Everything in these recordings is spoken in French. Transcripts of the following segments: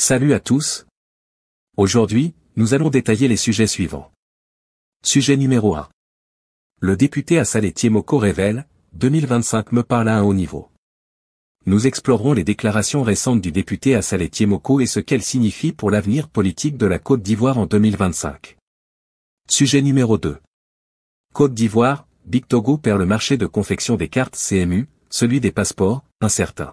Salut à tous. Aujourd'hui, nous allons détailler les sujets suivants. Sujet numéro 1. Le député Assalé tiemoko révèle, 2025 me parle à un haut niveau. Nous explorerons les déclarations récentes du député Assalé tiemoko et ce qu'elles signifient pour l'avenir politique de la Côte d'Ivoire en 2025. Sujet numéro 2. Côte d'Ivoire, Big Togo perd le marché de confection des cartes CMU, celui des passeports, incertain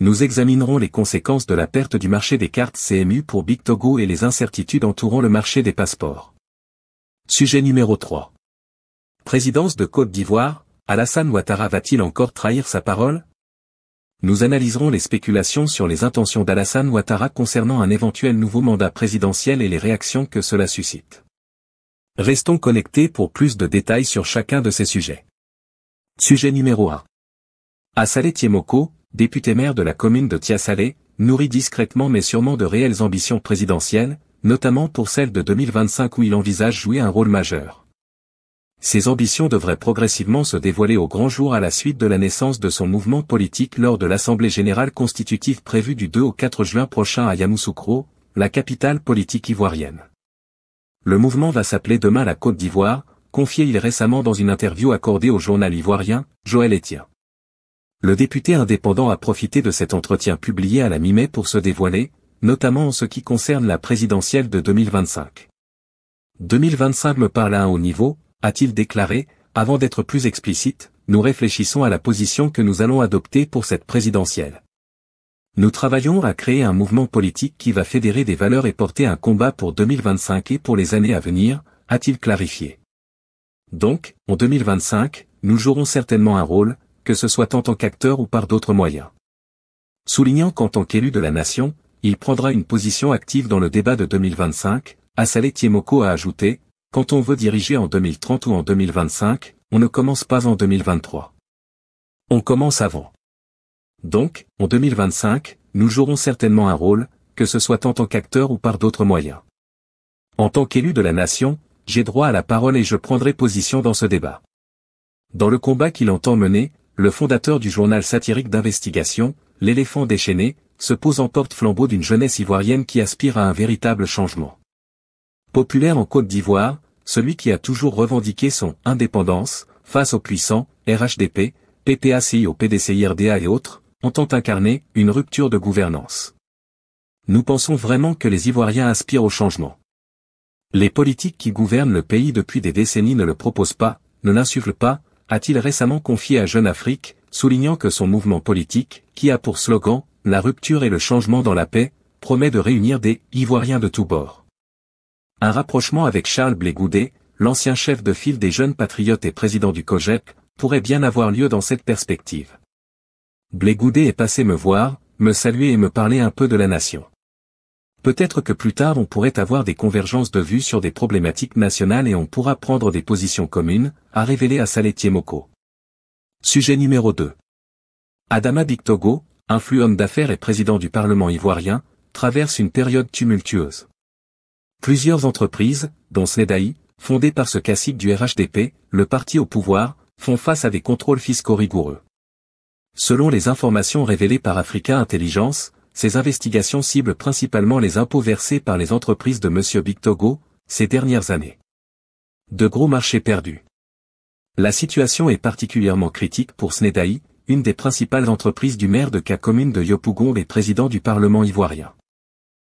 nous examinerons les conséquences de la perte du marché des cartes CMU pour Big Togo et les incertitudes entourant le marché des passeports. Sujet numéro 3. Présidence de Côte d'Ivoire, Alassane Ouattara va-t-il encore trahir sa parole Nous analyserons les spéculations sur les intentions d'Alassane Ouattara concernant un éventuel nouveau mandat présidentiel et les réactions que cela suscite. Restons connectés pour plus de détails sur chacun de ces sujets. Sujet numéro 1. Assalé Tiemoko, député maire de la commune de Salé, nourrit discrètement mais sûrement de réelles ambitions présidentielles, notamment pour celle de 2025 où il envisage jouer un rôle majeur. Ces ambitions devraient progressivement se dévoiler au grand jour à la suite de la naissance de son mouvement politique lors de l'Assemblée générale constitutive prévue du 2 au 4 juin prochain à Yamoussoukro, la capitale politique ivoirienne. Le mouvement va s'appeler demain la Côte d'Ivoire, confié il récemment dans une interview accordée au journal ivoirien, Joël Etienne. Le député indépendant a profité de cet entretien publié à la mi-mai pour se dévoiler, notamment en ce qui concerne la présidentielle de 2025. 2025 me parle à un haut niveau, a-t-il déclaré, avant d'être plus explicite, nous réfléchissons à la position que nous allons adopter pour cette présidentielle. Nous travaillons à créer un mouvement politique qui va fédérer des valeurs et porter un combat pour 2025 et pour les années à venir, a-t-il clarifié. Donc, en 2025, nous jouerons certainement un rôle, que ce soit en tant qu'acteur ou par d'autres moyens. Soulignant qu'en tant qu'élu de la nation, il prendra une position active dans le débat de 2025, Assalé Tiemoko a ajouté, quand on veut diriger en 2030 ou en 2025, on ne commence pas en 2023. On commence avant. Donc, en 2025, nous jouerons certainement un rôle, que ce soit en tant qu'acteur ou par d'autres moyens. En tant qu'élu de la nation, j'ai droit à la parole et je prendrai position dans ce débat. Dans le combat qu'il entend mener, le fondateur du journal satirique d'investigation, L'éléphant déchaîné, se pose en porte-flambeau d'une jeunesse ivoirienne qui aspire à un véritable changement. Populaire en Côte d'Ivoire, celui qui a toujours revendiqué son indépendance, face aux puissants, RHDP, pdci PDCIRDA et autres, entend incarner une rupture de gouvernance. Nous pensons vraiment que les Ivoiriens aspirent au changement. Les politiques qui gouvernent le pays depuis des décennies ne le proposent pas, ne l'insufflent pas, a-t-il récemment confié à Jeune Afrique, soulignant que son mouvement politique, qui a pour slogan « La rupture et le changement dans la paix », promet de réunir des « Ivoiriens de tous bords ». Un rapprochement avec Charles Blé l'ancien chef de file des jeunes patriotes et président du COGEP, pourrait bien avoir lieu dans cette perspective. Blé est passé me voir, me saluer et me parler un peu de la nation. Peut-être que plus tard on pourrait avoir des convergences de vues sur des problématiques nationales et on pourra prendre des positions communes, a révélé à Saletier Moko. Sujet numéro 2. Adama Bictogo, influent homme d'affaires et président du Parlement ivoirien, traverse une période tumultueuse. Plusieurs entreprises, dont Snedai, fondée par ce cacique du RHDP, le parti au pouvoir, font face à des contrôles fiscaux rigoureux. Selon les informations révélées par Africa Intelligence, ces investigations ciblent principalement les impôts versés par les entreprises de M. Bictogo, ces dernières années. De gros marchés perdus. La situation est particulièrement critique pour SNEDAI, une des principales entreprises du maire de Ka commune de Yopougon et président du Parlement ivoirien.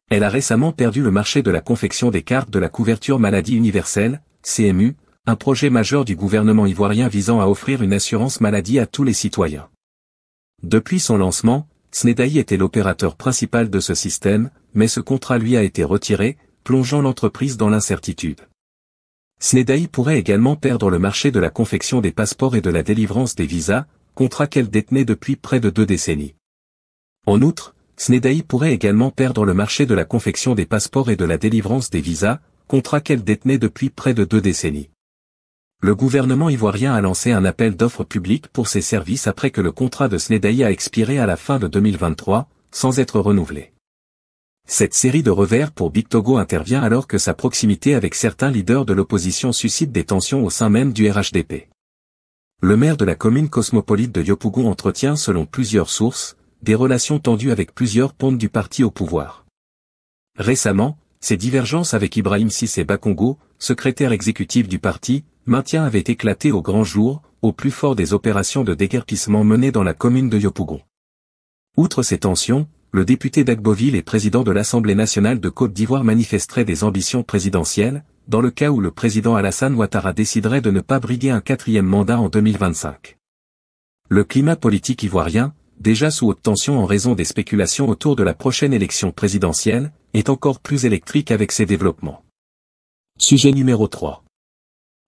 Elle a récemment perdu le marché de la confection des cartes de la couverture maladie universelle, CMU, un projet majeur du gouvernement ivoirien visant à offrir une assurance maladie à tous les citoyens. Depuis son lancement, Snedai était l'opérateur principal de ce système, mais ce contrat lui a été retiré, plongeant l'entreprise dans l'incertitude. Snedai pourrait également perdre le marché de la confection des passeports et de la délivrance des visas, contrat qu'elle détenait depuis près de deux décennies. En outre, Snedai pourrait également perdre le marché de la confection des passeports et de la délivrance des visas, contrat qu'elle détenait depuis près de deux décennies. Le gouvernement ivoirien a lancé un appel d'offres publiques pour ses services après que le contrat de Snedaï a expiré à la fin de 2023, sans être renouvelé. Cette série de revers pour Big Togo intervient alors que sa proximité avec certains leaders de l'opposition suscite des tensions au sein même du RHDP. Le maire de la commune cosmopolite de Yopougou entretient selon plusieurs sources, des relations tendues avec plusieurs pontes du parti au pouvoir. Récemment, ces divergences avec Ibrahim Sissé Bakongo, secrétaire exécutif du parti, maintien avait éclaté au grand jour, au plus fort des opérations de déguerpissement menées dans la commune de Yopougon. Outre ces tensions, le député d'Agboville et président de l'Assemblée nationale de Côte d'Ivoire manifesterait des ambitions présidentielles, dans le cas où le président Alassane Ouattara déciderait de ne pas briguer un quatrième mandat en 2025. Le climat politique ivoirien, déjà sous haute tension en raison des spéculations autour de la prochaine élection présidentielle, est encore plus électrique avec ses développements. Sujet numéro 3.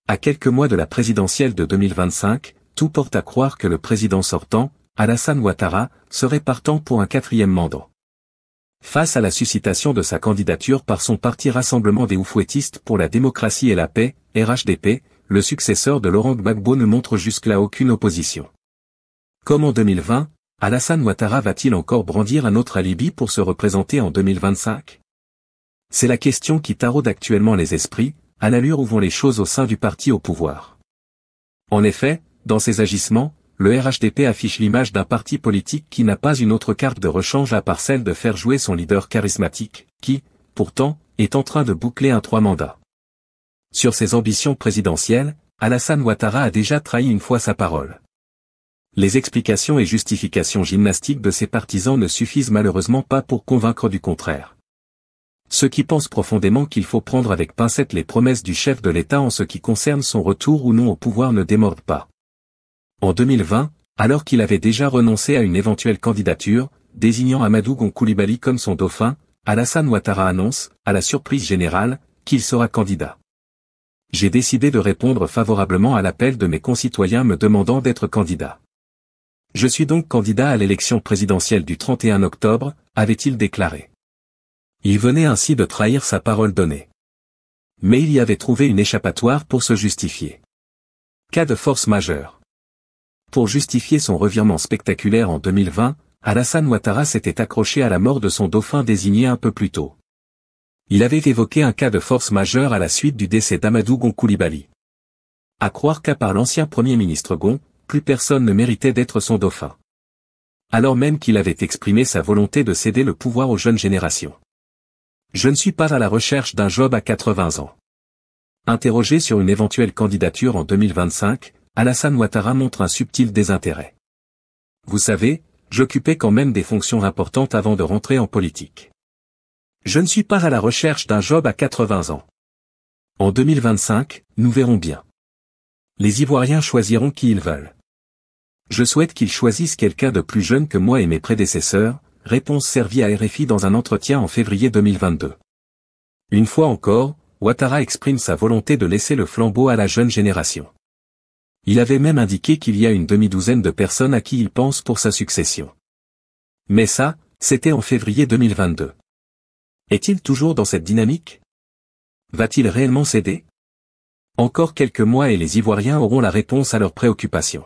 À quelques mois de la présidentielle de 2025, tout porte à croire que le président sortant, Alassane Ouattara, serait partant pour un quatrième mandat. Face à la suscitation de sa candidature par son parti Rassemblement des Oufouettistes pour la démocratie et la paix, RHDP, le successeur de Laurent Gbagbo ne montre jusque-là aucune opposition. Comme en 2020, Alassane Ouattara va-t-il encore brandir un autre alibi pour se représenter en 2025 C'est la question qui taraude actuellement les esprits, à l'allure où vont les choses au sein du parti au pouvoir. En effet, dans ses agissements, le RHDP affiche l'image d'un parti politique qui n'a pas une autre carte de rechange à part celle de faire jouer son leader charismatique, qui, pourtant, est en train de boucler un trois mandats. Sur ses ambitions présidentielles, Alassane Ouattara a déjà trahi une fois sa parole. Les explications et justifications gymnastiques de ses partisans ne suffisent malheureusement pas pour convaincre du contraire. Ceux qui pensent profondément qu'il faut prendre avec pincette les promesses du chef de l'État en ce qui concerne son retour ou non au pouvoir ne démordent pas. En 2020, alors qu'il avait déjà renoncé à une éventuelle candidature, désignant Amadou Koulibaly comme son dauphin, Alassane Ouattara annonce, à la surprise générale, qu'il sera candidat. J'ai décidé de répondre favorablement à l'appel de mes concitoyens me demandant d'être candidat. Je suis donc candidat à l'élection présidentielle du 31 octobre, avait-il déclaré. Il venait ainsi de trahir sa parole donnée. Mais il y avait trouvé une échappatoire pour se justifier. Cas de force majeure. Pour justifier son revirement spectaculaire en 2020, Alassane Ouattara s'était accroché à la mort de son dauphin désigné un peu plus tôt. Il avait évoqué un cas de force majeure à la suite du décès d'Amadou Gon Koulibaly. À croire qu'à part l'ancien Premier ministre Gon, plus personne ne méritait d'être son dauphin. Alors même qu'il avait exprimé sa volonté de céder le pouvoir aux jeunes générations. Je ne suis pas à la recherche d'un job à 80 ans. Interrogé sur une éventuelle candidature en 2025, Alassane Ouattara montre un subtil désintérêt. Vous savez, j'occupais quand même des fonctions importantes avant de rentrer en politique. Je ne suis pas à la recherche d'un job à 80 ans. En 2025, nous verrons bien. Les Ivoiriens choisiront qui ils veulent. Je souhaite qu'ils choisissent quelqu'un de plus jeune que moi et mes prédécesseurs, réponse servie à RFI dans un entretien en février 2022. Une fois encore, Ouattara exprime sa volonté de laisser le flambeau à la jeune génération. Il avait même indiqué qu'il y a une demi-douzaine de personnes à qui il pense pour sa succession. Mais ça, c'était en février 2022. Est-il toujours dans cette dynamique Va-t-il réellement céder Encore quelques mois et les Ivoiriens auront la réponse à leurs préoccupations.